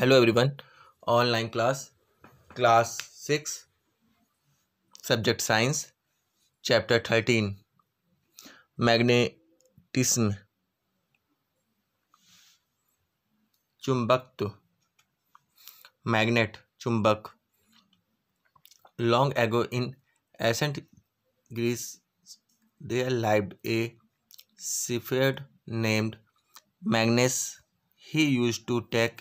Hello everyone online class class six subject science chapter thirteen magnetism चुंबक magnet चुंबक long ago in ancient Greece there lived a shepherd named Magnes he used to take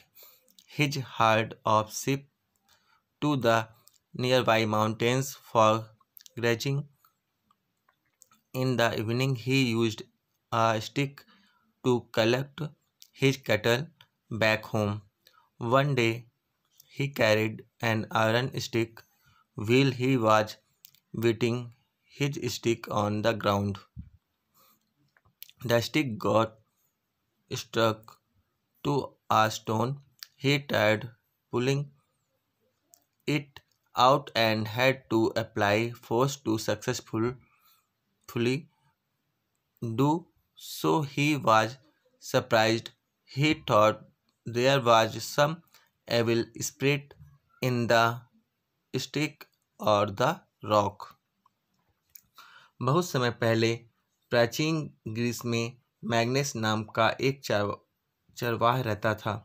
his herd of sheep to the nearby mountains for grazing. In the evening, he used a stick to collect his cattle back home. One day, he carried an iron stick while he was beating his stick on the ground. The stick got stuck to a stone He tried pulling it out and had to apply force to successfully do so. He was surprised. He thought there was some evil spirit in the stick or the rock बहुत समय पहले प्राचीन Greece में मैग्नेस नाम का एक चरवाह रहता था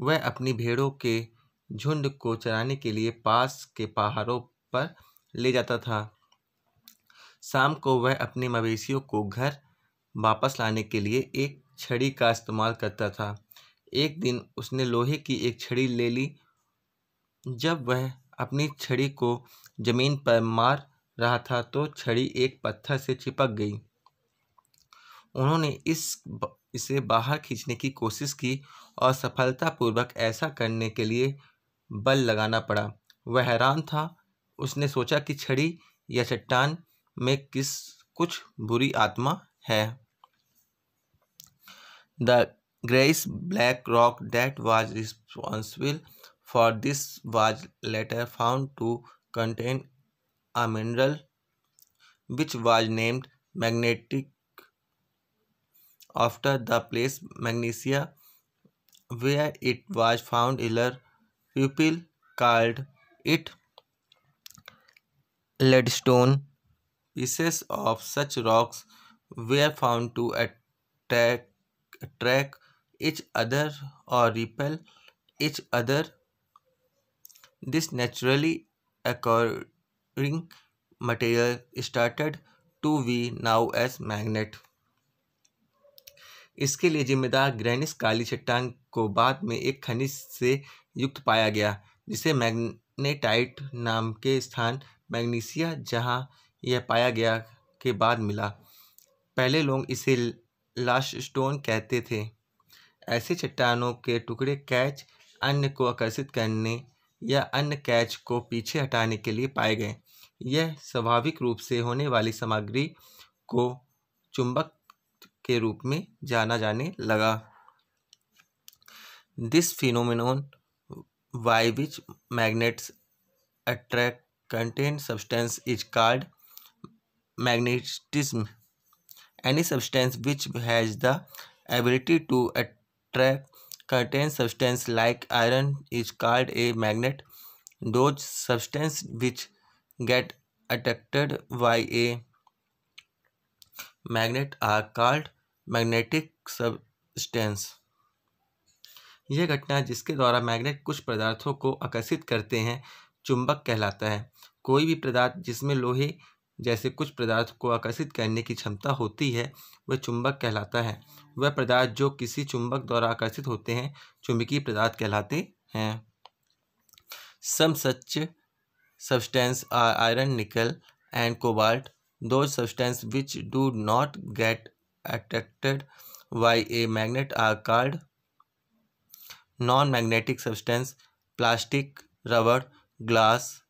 वह अपनी भेड़ों के झुंड को चराने के लिए पास के पहाड़ों पर ले जाता था शाम को वह अपने मवेशियों को घर वापस लाने के लिए एक छड़ी का इस्तेमाल करता था एक दिन उसने लोहे की एक छड़ी ले ली जब वह अपनी छड़ी को ज़मीन पर मार रहा था तो छड़ी एक पत्थर से चिपक गई उन्होंने इस इसे बाहर खींचने की कोशिश की और सफलतापूर्वक ऐसा करने के लिए बल लगाना पड़ा वह हैरान था उसने सोचा कि छड़ी या चट्टान में किस कुछ बुरी आत्मा है the grace black rock that was responsible for this was later found to contain a mineral which was named magnetic after the place Magnesia where it was found Euler pupil called it leadstone. Pieces of such rocks were found to attack, attract each other or repel each other. This naturally occurring material started to be now as magnet. इसके लिए जिम्मेदार ग्रेनिस काली चट्टान को बाद में एक खनिज से युक्त पाया गया जिसे मैग्नेटाइट नाम के स्थान मैग्नीशिया जहां यह पाया गया के बाद मिला पहले लोग इसे लाश स्टोन कहते थे ऐसे चट्टानों के टुकड़े कैच अन्य को आकर्षित करने या अन्य कैच को पीछे हटाने के लिए पाए गए यह स्वाभाविक रूप से होने वाली सामग्री को चुंबक के रूप में जाना जाने लगा this phenomenon by which magnets attract contain substance is called magnetism any substance which has the ability to attract contain substance like iron is called a magnet those substance which get attracted by a magnet are called magnetic substance यह घटना जिसके द्वारा magnet कुछ पदार्थों को आकर्षित करते हैं चुंबक कहलाता है कोई भी पदार्थ जिसमें लोहे जैसे कुछ पदार्थ को आकर्षित करने की क्षमता होती है वह चुंबक कहलाता है वह पदार्थ जो किसी चुंबक द्वारा आकर्षित होते हैं चुंबकीय पदार्थ कहलाते हैं some such substance are iron nickel and cobalt those substances which do not get attracted by a magnet are called non-magnetic substance plastic rubber glass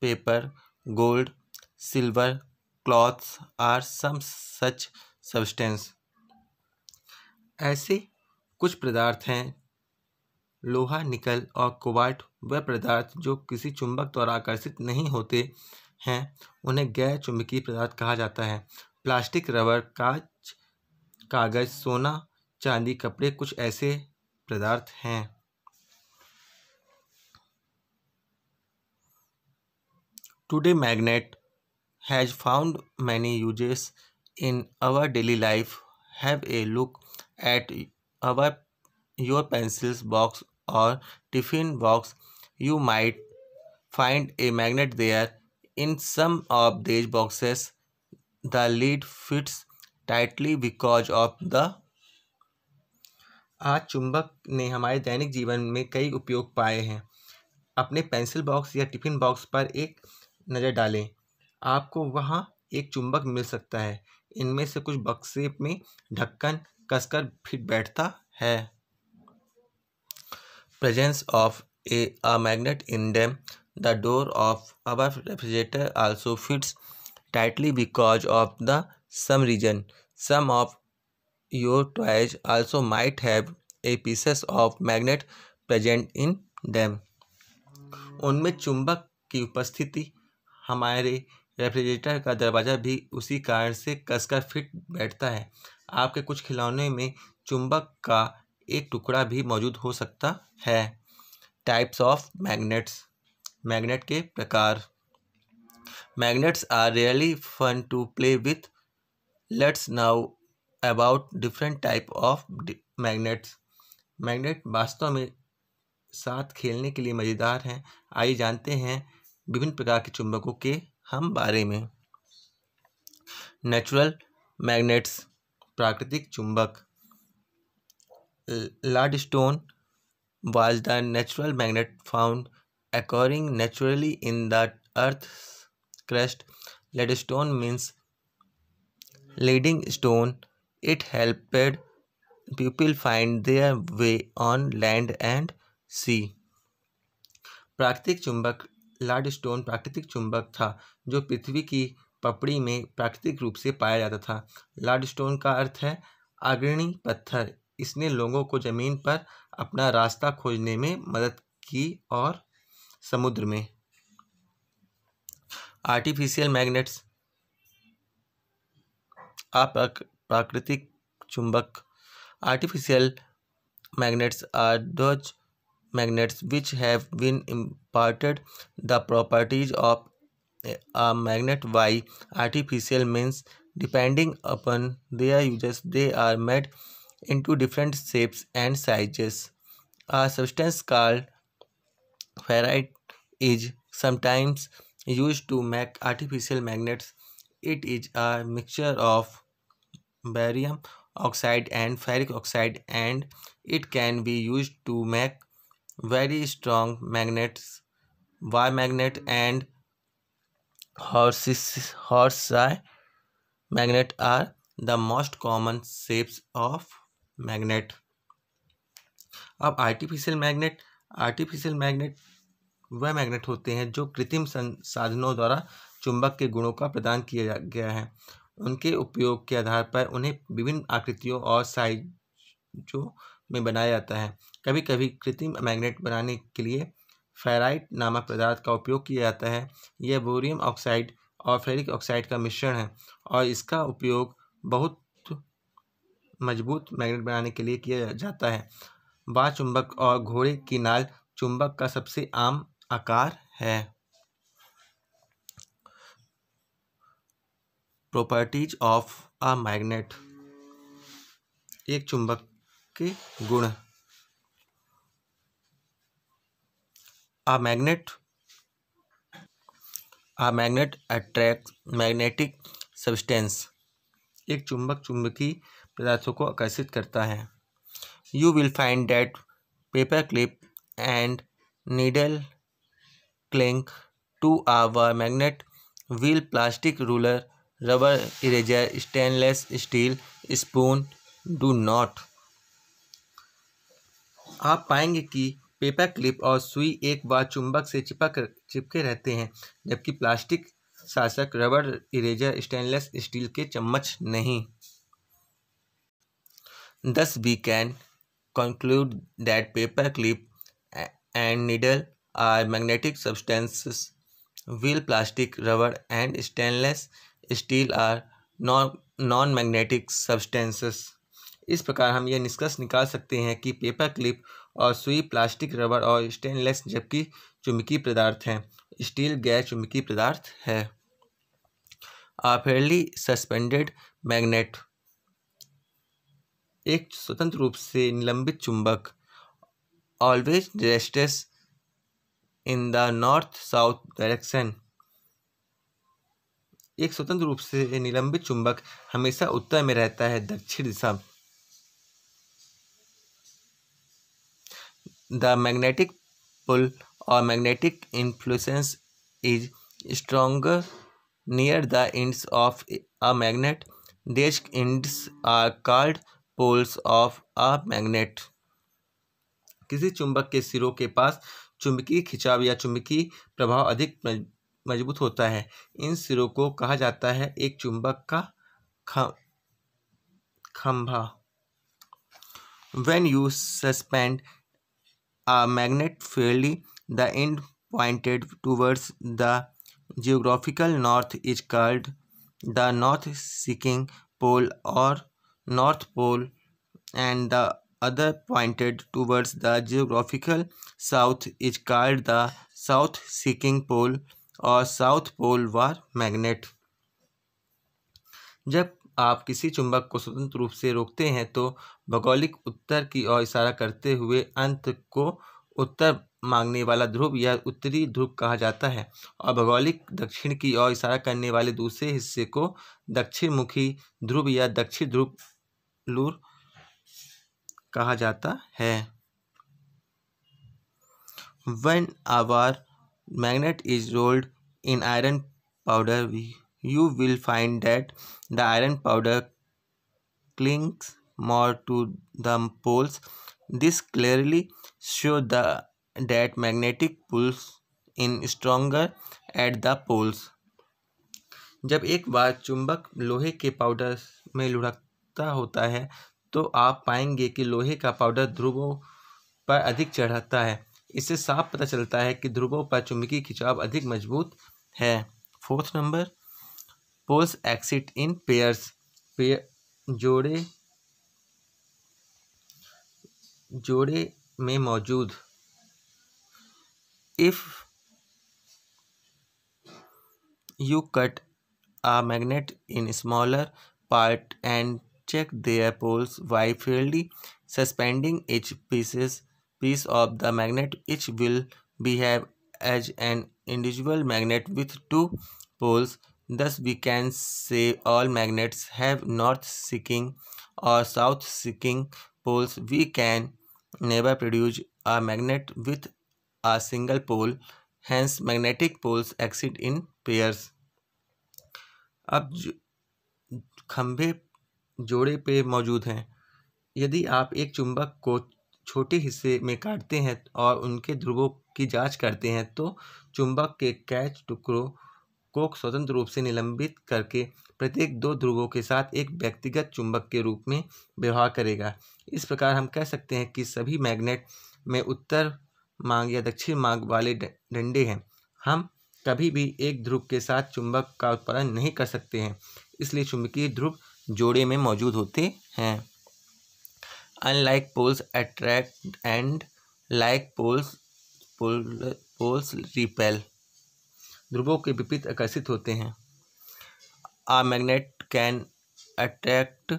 paper gold silver cloths are some such substance ऐसे कुछ पदार्थ हैं लोहा निकल और cobalt वह पदार्थ जो किसी चुंबक द्वारा आकर्षित नहीं होते हैं उन्हें गैर चुंबकीय पदार्थ कहा जाता है प्लास्टिक रबर काच कागज सोना चांदी कपड़े कुछ ऐसे पदार्थ हैं today magnet has found many uses in our daily life have a look at our your pencils box और tiffin box you might find a magnet there In some of these boxes, the lid fits tightly because of the आज चुंबक ने हमारे दैनिक जीवन में कई उपयोग पाए हैं अपने पेंसिल बॉक्स या टिफिन बॉक्स पर एक नज़र डालें आपको वहाँ एक चुंबक मिल सकता है इनमें से कुछ बक्से में ढक्कन कसकर फिट बैठता है presence of a magnet in them The door of our refrigerator also fits tightly because of the some reason. Some of your toys also might have a pieces of magnet present in them. उनमें चुंबक की उपस्थिति हमारे refrigerator का दरवाज़ा भी उसी कारण से कसकर फिट बैठता है आपके कुछ खिलौने में चुंबक का एक टुकड़ा भी मौजूद हो सकता है टाइप्स ऑफ मैग्नेट्स मैग्नेट के प्रकार magnets are really fun to play with let's now about different type of magnets magnet वास्तव में साथ खेलने के लिए मज़ेदार हैं आइए जानते हैं विभिन्न प्रकार के चुंबकों के हम बारे में नेचुरल मैग्नेट्स प्राकृतिक चुंबक lodestone was the natural magnet found occurring naturally in the earth's crust. Ledstone means leading stone. It helped people find their way on land and sea. प्राकृतिक चुंबक लाड स्टोन प्राकृतिक चुंबक था जो पृथ्वी की पपड़ी में प्राकृतिक रूप से पाया जाता था लाड स्टोन का अर्थ है अग्रणी पत्थर इसने लोगों को ज़मीन पर अपना रास्ता खोजने में मदद की और समुद्र में आर्टिफिशियल मैग्नेट्स आप प्राकृतिक चुंबक artificial magnets are those magnets which have been imparted the properties of a magnet by artificial means depending upon they are users they are made into different shapes and sizes a substance called ferrite is sometimes used to make artificial magnets. It is a mixture of barium oxide and ferric oxide and it can be used to make very strong magnets Y magnet and horses horseye magnet are the most common shapes of magnet Of artificial magnet, artificial magnet. वह magnet होते हैं जो कृत्रिम साधनों द्वारा चुंबक के गुणों का प्रदान किया गया है उनके उपयोग के आधार पर उन्हें विभिन्न आकृतियों और साइजों में बनाया जाता है कभी कभी कृत्रिम मैग्नेट बनाने के लिए फेराइट नामक पदार्थ का उपयोग किया जाता है यह बोरियम ऑक्साइड और फेरिक ऑक्साइड का मिश्रण है और इसका उपयोग बहुत मजबूत मैग्नेट बनाने के लिए किया जाता है बाह चुंबक और घोड़े की नाल चुंबक का सबसे आम आकार है प्रॉपर्टीज ऑफ अ मैग्नेट एक चुंबक के गुण a magnet a magnet attract magnetic substance एक चुंबक चुंबकीय पदार्थों को आकर्षित करता है you will find that paper clip and needle cling to our magnet while plastic ruler rubber eraser stainless steel spoon do not आप पाएंगे कि पेपर क्लिप और सुई एक बार चुंबक से चिपक चिपके रहते हैं जबकि प्लास्टिक शासक रबर इरेजर स्टेनलेस स्टील के चम्मच नहीं thus we can conclude that paper clip and needle are magnetic substances while plastic rubber and stainless steel are non non magnetic substances इस प्रकार हम यह निष्कर्ष निकाल सकते हैं कि पेपर क्लिप और सुई प्लास्टिक रबर और स्टेनलेस जबकि चुम्बकीय पदार्थ हैं स्टील गैर चुम्बकीय पदार्थ है आफेरली सस्पेंडेड मैग्नेट एक स्वतंत्र रूप से निलंबित चुंबक always rests in the north south direction एक स्वतंत्र रूप से निलंबित चुंबक हमेशा उत्तर में रहता है दक्षिण दिशा द मैग्नेटिक पुल और magnetic influence is stronger near the ends of a magnet these ends are called poles of a magnet किसी चुंबक के सिरों के पास चुंबकीय खिंचाव या चुंबकीय प्रभाव अधिक मजबूत होता है इन सिरों को कहा जाता है एक चुंबक का खंभा when you suspend a magnet freely the end pointed towards the geographical north is called the north seeking pole और north pole and the other pointed towards the geographical south is called the south seeking pole और south pole bar magnet जब आप किसी चुंबक को स्वतंत्र रूप से रोकते हैं तो भौगोलिक उत्तर की ओर इशारा करते हुए अंत को उत्तर मांगने वाला ध्रुव या उत्तरी ध्रुव कहा जाता है और भौगोलिक दक्षिण की ओर इशारा करने वाले दूसरे हिस्से को दक्षिणमुखी ध्रुव या दक्षिण ध्रुव लूर कहा जाता है when our magnet is rolled in iron powder you will find that the iron powder clings more to the poles this clearly show the that magnetic pulls in stronger at the poles जब एक बार चुंबक लोहे के powder में लुढ़कता होता है तो आप पाएंगे कि लोहे का पाउडर ध्रुवों पर अधिक चढ़ता है इससे साफ पता चलता है कि ध्रुवों पर चुंबकीय खिंचाव अधिक मजबूत है fourth number poles exist in pairs pair जोड़े जोड़े में मौजूद if you cut a magnet in smaller part and Check their poles by fairly suspending each pieces, piece of the magnet each will behave as an individual magnet with two poles. Thus we can say all magnets have north seeking or south seeking poles. We can never produce a magnet with a single pole. Hence magnetic poles exist in pairs. अब खंभे जोड़े पे मौजूद हैं यदि आप एक चुंबक को छोटे हिस्से में काटते हैं और उनके ध्रुवों की जांच करते हैं तो चुंबक के कैच टुकड़ों को स्वतंत्र रूप से निलंबित करके प्रत्येक दो ध्रुवों के साथ एक व्यक्तिगत चुंबक के रूप में व्यवहार करेगा इस प्रकार हम कह सकते हैं कि सभी मैग्नेट में उत्तर मांग या दक्षिण मांग वाले डंडे हैं हम कभी भी एक ध्रुव के साथ चुंबक का उत्पादन नहीं कर सकते हैं इसलिए चुंबकीय ध्रुव जोड़े में मौजूद होते हैं unlike poles attract and like poles poles repel ध्रुवों के विपरीत आकर्षित होते हैं आ मैग्नेट कैन अट्रैक्ट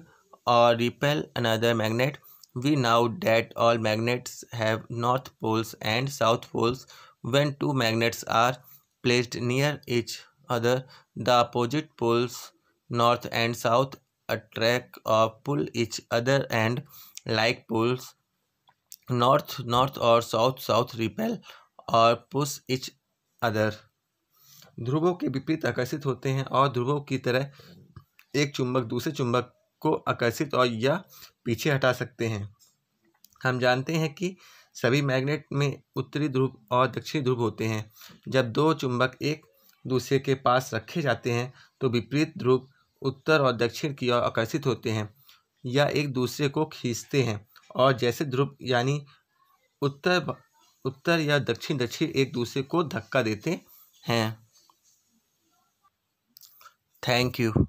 और repel another magnet we now that all magnets have north poles and south poles when two magnets are placed near each other the opposite poles north and south attract or pull each other and like pulls north north और south south repel और push each other ध्रुवों के विपरीत आकर्षित होते हैं और ध्रुवों की तरह एक चुंबक दूसरे चुंबक को आकर्षित और या पीछे हटा सकते हैं हम जानते हैं कि सभी मैग्नेट में उत्तरी ध्रुव और दक्षिणी ध्रुव होते हैं जब दो चुंबक एक दूसरे के पास रखे जाते हैं तो विपरीत ध्रुव उत्तर और दक्षिण की ओर आकर्षित होते हैं या एक दूसरे को खींचते हैं और जैसे ध्रुव यानी उत्तर उत्तर या दक्षिण दक्षिण एक दूसरे को धक्का देते हैं थैंक यू